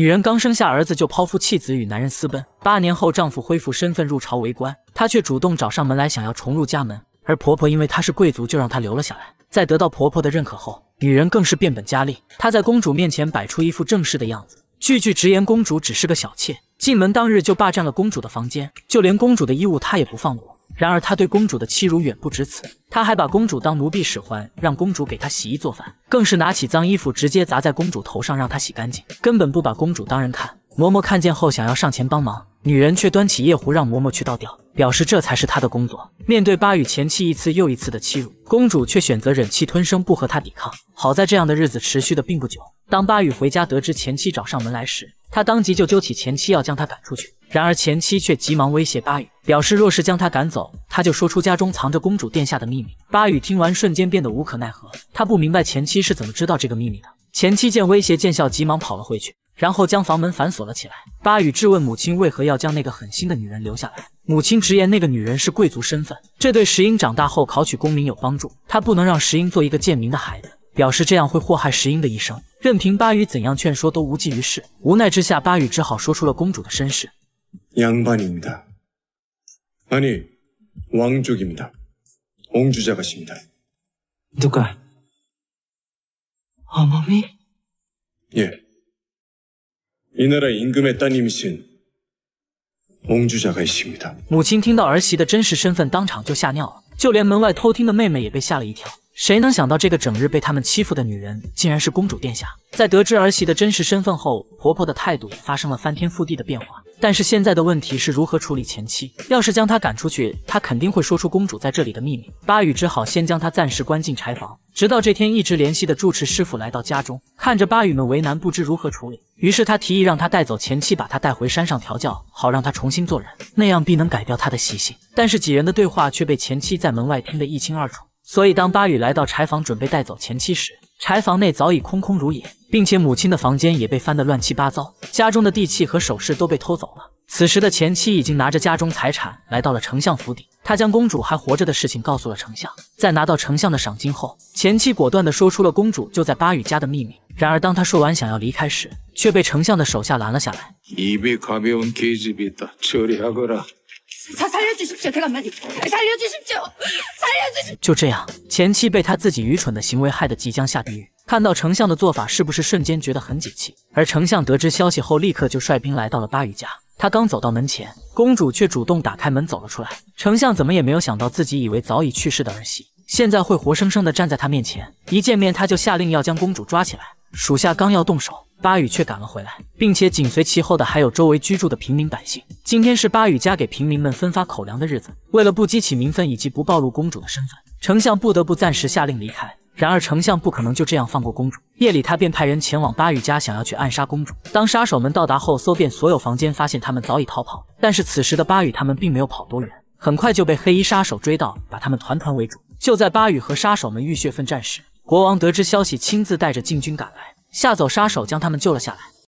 女人刚生下儿子就抛夫弃子，与男人私奔。八年后，丈夫恢复身份入朝为官，她却主动找上门来，想要重入家门。而婆婆因为她是贵族，就让她留了下来。在得到婆婆的认可后，女人更是变本加厉。她在公主面前摆出一副正式的样子，句句直言公主只是个小妾。进门当日就霸占了公主的房间，就连公主的衣物她也不放过。然而，他对公主的欺辱远不止此，他还把公主当奴婢使唤，让公主给他洗衣做饭，更是拿起脏衣服直接砸在公主头上，让她洗干净，根本不把公主当人看。嬷嬷看见后想要上前帮忙，女人却端起夜壶让嬷嬷去倒掉，表示这才是她的工作。面对巴宇前妻一次又一次的欺辱，公主却选择忍气吞声，不和他抵抗。好在这样的日子持续的并不久，当巴宇回家得知前妻找上门来时，他当即就揪起前妻要将她赶出去。然而前妻却急忙威胁巴宇，表示若是将他赶走，他就说出家中藏着公主殿下的秘密。巴宇听完，瞬间变得无可奈何。他不明白前妻是怎么知道这个秘密的。前妻见威胁见效，急忙跑了回去，然后将房门反锁了起来。巴宇质问母亲为何要将那个狠心的女人留下来，母亲直言那个女人是贵族身份，这对石英长大后考取功名有帮助，他不能让石英做一个贱民的孩子，表示这样会祸害石英的一生。任凭巴宇怎样劝说都无济于事，无奈之下，巴宇只好说出了公主的身世。양반입니다아니왕족입니다공주자가십니다누가어머니예이나라임금의딸님이신공주자가십니다母亲听到儿媳的真实身份，当场就吓尿了。就连门外偷听的妹妹也被吓了一跳。谁能想到这个整日被他们欺负的女人，竟然是公主殿下？在得知儿媳的真实身份后，婆婆的态度发生了翻天覆地的变化。但是现在的问题是如何处理前妻。要是将她赶出去，她肯定会说出公主在这里的秘密。巴宇只好先将她暂时关进柴房，直到这天一直联系的住持师傅来到家中，看着巴宇们为难，不知如何处理。于是他提议让他带走前妻，把她带回山上调教，好让她重新做人，那样必能改掉她的习性。但是几人的对话却被前妻在门外听得一清二楚。所以当巴宇来到柴房准备带走前妻时，柴房内早已空空如也。并且母亲的房间也被翻得乱七八糟，家中的地契和首饰都被偷走了。此时的前妻已经拿着家中财产来到了丞相府邸，他将公主还活着的事情告诉了丞相，在拿到丞相的赏金后，前妻果断地说出了公主就在巴羽家的秘密。然而当他说完想要离开时，却被丞相的手下拦了下来。就这样，前妻被他自己愚蠢的行为害得即将下地狱。看到丞相的做法，是不是瞬间觉得很解气？而丞相得知消息后，立刻就率兵来到了巴雨家。他刚走到门前，公主却主动打开门走了出来。丞相怎么也没有想到，自己以为早已去世的儿媳，现在会活生生的站在他面前。一见面，他就下令要将公主抓起来。属下刚要动手，巴宇却赶了回来，并且紧随其后的还有周围居住的平民百姓。今天是巴宇家给平民们分发口粮的日子，为了不激起民愤以及不暴露公主的身份，丞相不得不暂时下令离开。然而，丞相不可能就这样放过公主。夜里，他便派人前往巴宇家，想要去暗杀公主。当杀手们到达后，搜遍所有房间，发现他们早已逃跑。但是，此时的巴宇他们并没有跑多远，很快就被黑衣杀手追到，把他们团团围住。就在巴宇和杀手们浴血奋战时，国王得知消息，亲自带着禁军赶来，吓走杀手，将他们救了下来。